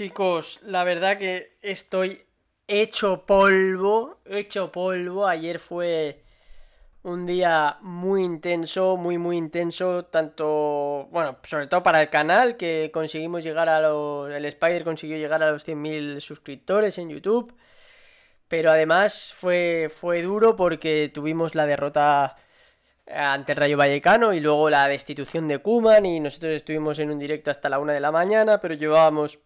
chicos, la verdad que estoy hecho polvo, hecho polvo. Ayer fue un día muy intenso, muy, muy intenso, tanto, bueno, sobre todo para el canal, que conseguimos llegar a los, el Spider consiguió llegar a los 100.000 suscriptores en YouTube, pero además fue, fue duro porque tuvimos la derrota ante el Rayo Vallecano y luego la destitución de Kuman y nosotros estuvimos en un directo hasta la una de la mañana, pero llevábamos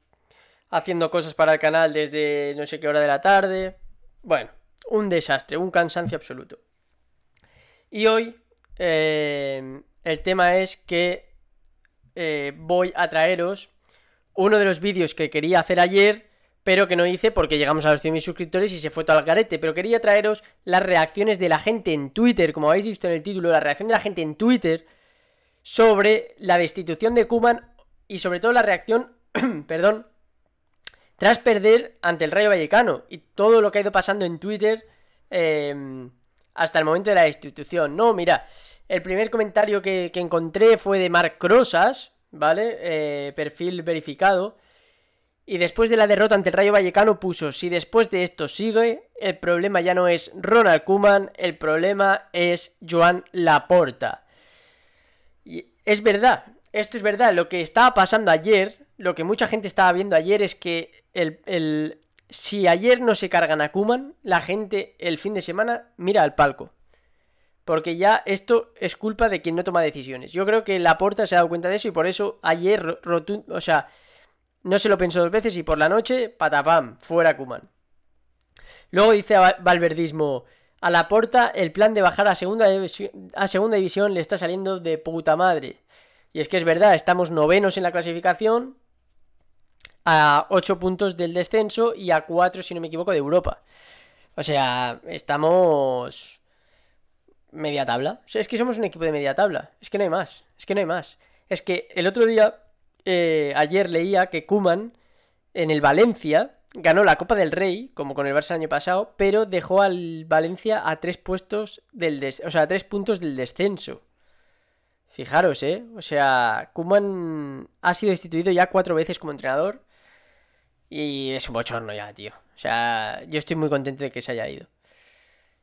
haciendo cosas para el canal desde no sé qué hora de la tarde. Bueno, un desastre, un cansancio absoluto. Y hoy eh, el tema es que eh, voy a traeros uno de los vídeos que quería hacer ayer, pero que no hice porque llegamos a los 100.000 suscriptores y se fue todo al garete. Pero quería traeros las reacciones de la gente en Twitter, como habéis visto en el título, la reacción de la gente en Twitter sobre la destitución de Kuman y sobre todo la reacción, perdón, tras perder ante el Rayo Vallecano y todo lo que ha ido pasando en Twitter em, hasta el momento de la destitución. No, mira, el primer comentario que, encontré fue de Marc Crosas, ¿vale? Eh, perfil verificado. Y después de la derrota ante el Rayo Vallecano puso, si después de esto sigue, el problema ya no es Ronald Kuman, el problema es Joan Laporta. Y es verdad, esto es verdad, lo que estaba pasando ayer lo que mucha gente estaba viendo ayer es que el, si ayer no se cargan a Kuman, la gente el fin de semana mira al palco. Porque ya esto es culpa de quien no toma decisiones. Yo creo que la porta se ha dado cuenta de eso y por eso ayer, o sea, no se lo pensó dos veces y por la noche, patapam, fuera Kuman. Luego dice Valverdismo, a Laporta el plan de bajar a segunda, a segunda división le está saliendo de puta madre. Y es que es verdad, estamos novenos en la clasificación, a 8 puntos del descenso y a 4, si no me equivoco, de Europa. O sea, estamos media tabla. es que somos un equipo de media tabla. Es que no hay más. Es que no hay más. Es que el otro día, eh, ayer leía que Kuman en el Valencia ganó la Copa del Rey, como con el Barça el año pasado, pero dejó al Valencia a tres puestos del o sea, a tres puntos del descenso. Fijaros, ¿eh? O sea, Kuman ha sido destituido ya cuatro veces como entrenador y es un bochorno ya, tío. O sea, yo estoy muy contento de que se haya ido.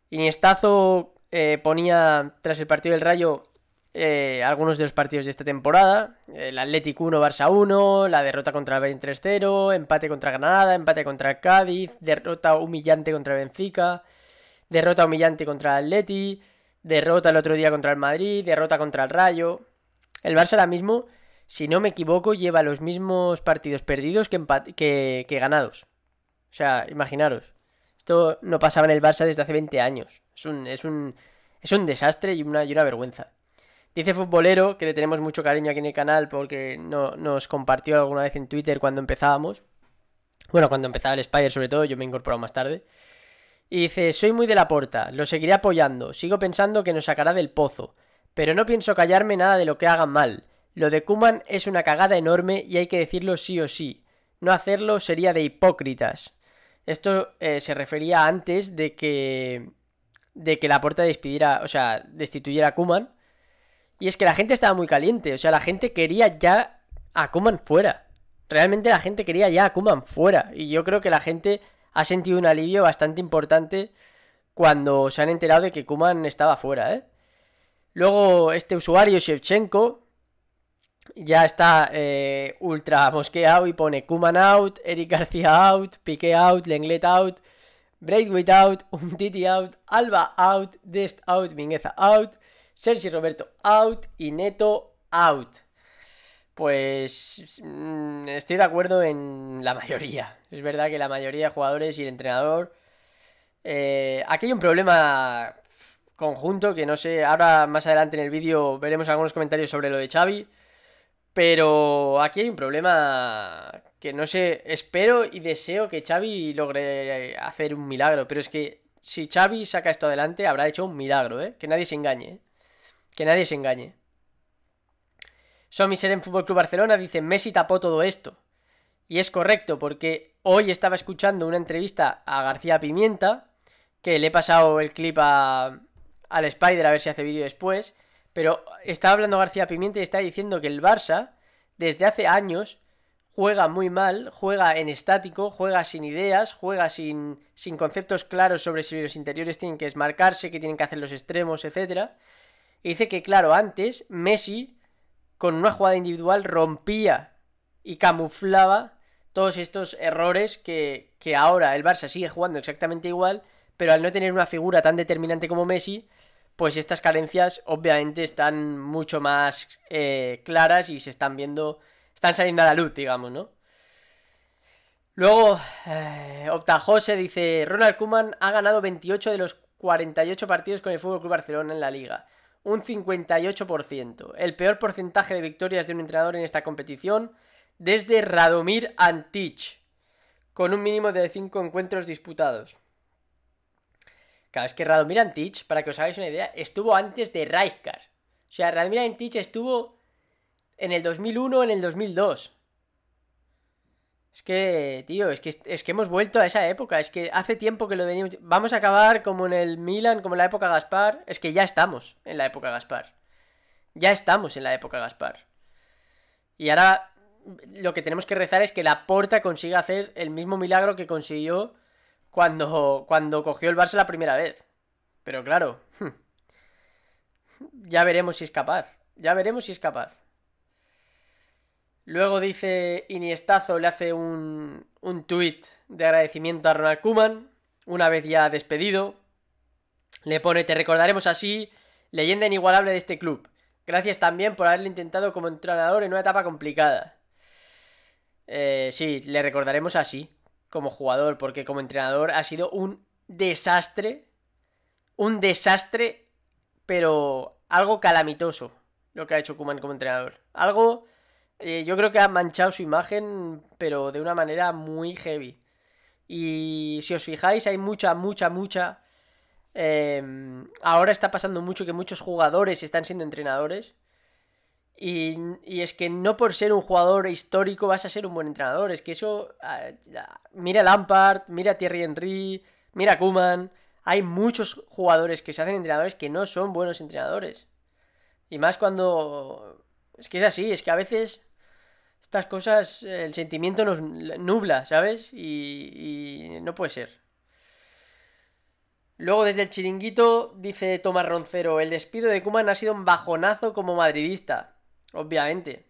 Iniestazo eh, ponía tras el partido del Rayo eh, algunos de los partidos de esta temporada. El Athletic 1, Barça 1, la derrota contra el 3-0, empate contra Granada, empate contra el Cádiz, derrota humillante contra Benfica, derrota humillante contra el Atleti, derrota el otro día contra el Madrid, derrota contra el Rayo. El Barça ahora mismo si no me equivoco, lleva los mismos partidos perdidos que, ganados. O sea, imaginaros. Esto no pasaba en el Barça desde hace 20 años. Es un, es un, desastre y una, y una vergüenza. Dice Futbolero, que le tenemos mucho cariño aquí en el canal porque no, nos compartió alguna vez en Twitter cuando empezábamos. Bueno, cuando empezaba el Spider sobre todo, yo me he incorporado más tarde. Y dice, soy muy de la porta, lo seguiré apoyando, sigo pensando que nos sacará del pozo, pero no pienso callarme nada de lo que hagan mal. Lo de Kuman es una cagada enorme y hay que decirlo sí o sí. No hacerlo sería de hipócritas. Esto eh, se refería antes de que. de que la puerta despidiera, o sea, destituyera a Kuman. Y es que la gente estaba muy caliente, o sea, la gente quería ya a Kuman fuera. Realmente la gente quería ya a Kuman fuera. Y yo creo que la gente ha sentido un alivio bastante importante cuando se han enterado de que Kuman estaba fuera, ¿eh? Luego, este usuario, Shevchenko, ya está eh, ultra mosqueado y pone Kuman out, Eric García out, Piqué out, Lenglet out, Braithwaite out, Umtiti out, Alba out, Dest out, Mingueza out, Sergi Roberto out y Neto out. Pues mm, estoy de acuerdo en la mayoría. Es verdad que la mayoría de jugadores y el entrenador. Eh, aquí hay un problema conjunto que no sé. Ahora más adelante en el vídeo veremos algunos comentarios sobre lo de Xavi. Pero aquí hay un problema que no sé, espero y deseo que Xavi logre hacer un milagro, pero es que si Xavi saca esto adelante habrá hecho un milagro, ¿eh? Que nadie se engañe, ¿eh? que nadie se engañe. Somiser en Fútbol Club Barcelona dice, Messi tapó todo esto. Y es correcto, porque hoy estaba escuchando una entrevista a García Pimienta, que le he pasado el clip a, al Spider a ver si hace vídeo después, pero está hablando García Pimienta y está diciendo que el Barça, desde hace años, juega muy mal, juega en estático, juega sin ideas, juega sin, sin conceptos claros sobre si los interiores tienen que desmarcarse, qué tienen que hacer los extremos, etc. Y dice que, claro, antes Messi, con una jugada individual, rompía y camuflaba todos estos errores que, que ahora el Barça sigue jugando exactamente igual, pero al no tener una figura tan determinante como Messi, pues estas carencias obviamente están mucho más eh, claras y se están viendo, están saliendo a la luz, digamos, ¿no? Luego, eh, Optajose dice, Ronald Kuman ha ganado 28 de los 48 partidos con el FC Barcelona en la liga, un 58%, el peor porcentaje de victorias de un entrenador en esta competición desde Radomir Antich, con un mínimo de 5 encuentros disputados. Claro, es que Radomir Antic, para que os hagáis una idea, estuvo antes de Rijkaard. O sea, Radomir estuvo en el 2001, en el 2002. Es que, tío, es que, es que hemos vuelto a esa época. Es que hace tiempo que lo venimos. Vamos a acabar como en el Milan, como en la época Gaspar. Es que ya estamos en la época Gaspar. Ya estamos en la época Gaspar. Y ahora lo que tenemos que rezar es que la Porta consiga hacer el mismo milagro que consiguió cuando, cuando cogió el Barça la primera vez. Pero claro, ya veremos si es capaz. Ya veremos si es capaz. Luego dice Iniestazo, le hace un, un tuit de agradecimiento a Ronald Kuman, una vez ya despedido. Le pone, te recordaremos así, leyenda inigualable de este club. Gracias también por haberle intentado como entrenador en una etapa complicada. Eh, sí, le recordaremos así como jugador, porque como entrenador ha sido un desastre, un desastre, pero algo calamitoso lo que ha hecho Kuman como entrenador. Algo, eh, yo creo que ha manchado su imagen, pero de una manera muy heavy. Y si os fijáis, hay mucha, mucha, mucha... Eh, ahora está pasando mucho que muchos jugadores están siendo entrenadores. Y, es que no por ser un jugador histórico vas a ser un buen entrenador. Es que eso. Ah, mira Lampard, mira Thierry Henry, mira Kuman. Hay muchos jugadores que se hacen entrenadores que no son buenos entrenadores. Y más cuando. Es que es así, es que a veces estas cosas, el sentimiento nos nubla, ¿sabes? Y, y no puede ser. Luego desde el chiringuito dice Tomás Roncero, el despido de Kuman ha sido un bajonazo como madridista. Obviamente.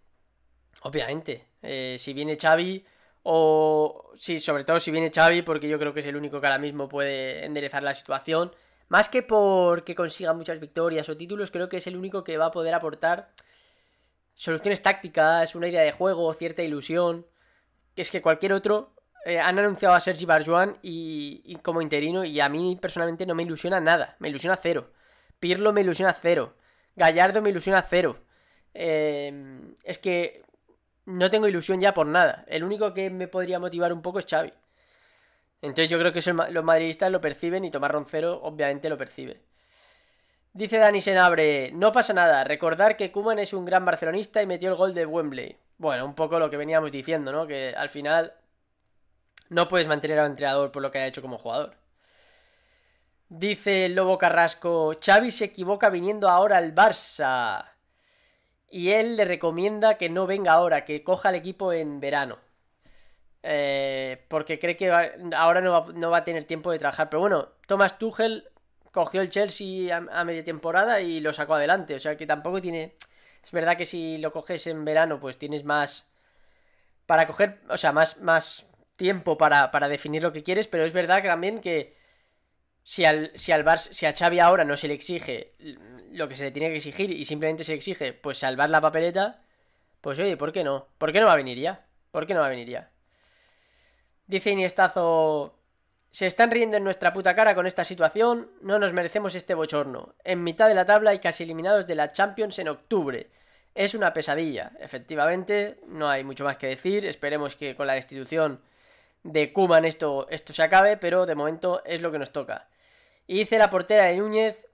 Obviamente. Eh, si viene Xavi o... si sobre todo si viene Xavi, porque yo creo que es el único que ahora mismo puede enderezar la situación. Más que porque consiga muchas victorias o títulos, creo que es el único que va a poder aportar soluciones tácticas, una idea de juego, cierta ilusión. Que es que cualquier otro... Eh, han anunciado a Sergi Barjuan y como interino y a mí personalmente no me ilusiona nada, me ilusiona cero. Pirlo me ilusiona cero. Gallardo me ilusiona cero. Em, es que no tengo ilusión ya por nada. El único que me podría motivar un poco es Xavi. Entonces yo creo que los madridistas lo perciben y Tomás Roncero obviamente lo percibe. Dice Dani Senabre, no pasa nada, recordar que Kuman es un gran barcelonista y metió el gol de Wembley. Bueno, un poco lo que veníamos diciendo, ¿no? Que al final no puedes mantener a un entrenador por lo que ha hecho como jugador. Dice Lobo Carrasco, Xavi se equivoca viniendo ahora al Barça y él le recomienda que no venga ahora, que coja el equipo en verano. Eh, porque cree que ahora no va, a tener tiempo de trabajar. Pero bueno, Thomas Tuchel cogió el Chelsea a, media temporada y lo sacó adelante. O sea que tampoco tiene. Es verdad que si lo coges en verano, pues tienes más. Para coger. O sea, más, más tiempo para, para definir lo que quieres. Pero es verdad también que si al, a Xavi ahora no se le exige lo que se le tiene que exigir y simplemente se le exige pues salvar la papeleta, pues oye, ¿por qué no? ¿Por qué no va a venir ya? ¿Por qué no va a venir ya? Dice Iniestazo, se están riendo en nuestra puta cara con esta situación, no nos merecemos este bochorno. En mitad de la tabla y casi eliminados de la Champions en octubre. Es una pesadilla, efectivamente, no hay mucho más que decir, esperemos que con la destitución de Kuman esto, esto se acabe, pero de momento es lo que nos toca. Y dice la portera de Núñez,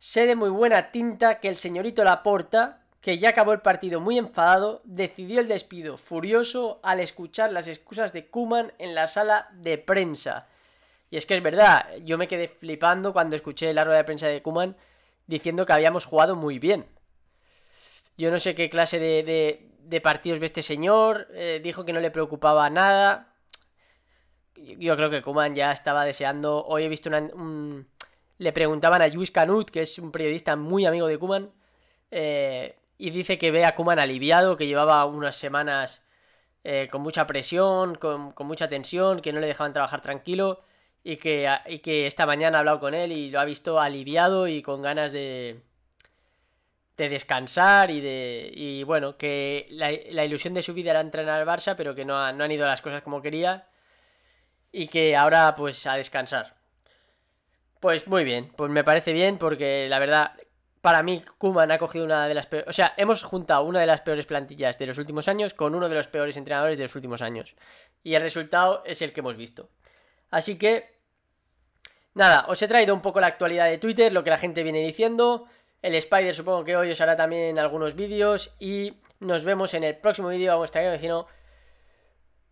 sé de muy buena tinta que el señorito Laporta, que ya acabó el partido muy enfadado, decidió el despido, furioso al escuchar las excusas de Kuman en la sala de prensa. Y es que es verdad, yo me quedé flipando cuando escuché la rueda de prensa de Kuman diciendo que habíamos jugado muy bien. Yo no sé qué clase de, partidos ve este señor, eh, dijo que no le preocupaba nada. Yo creo que Kuman ya estaba deseando. Hoy he visto un, le preguntaban a Luis Canut, que es un periodista muy amigo de Kuman, eh, y dice que ve a Kuman aliviado, que llevaba unas semanas eh, con mucha presión, con, mucha tensión, que no le dejaban trabajar tranquilo, y que, esta mañana ha hablado con él y lo ha visto aliviado y con ganas de, de descansar y de. Y bueno, que la, ilusión de su vida era entrenar al Barça, pero que no, no han ido las cosas como quería. Y que ahora, pues, a descansar. Pues muy bien, pues me parece bien porque la verdad, para mí Kuman ha cogido una de las peores, o sea, hemos juntado una de las peores plantillas de los últimos años con uno de los peores entrenadores de los últimos años. Y el resultado es el que hemos visto. Así que, nada, os he traído un poco la actualidad de Twitter, lo que la gente viene diciendo. El Spider supongo que hoy os hará también algunos vídeos y nos vemos en el próximo vídeo. Vamos a estar vecino.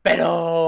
Pero...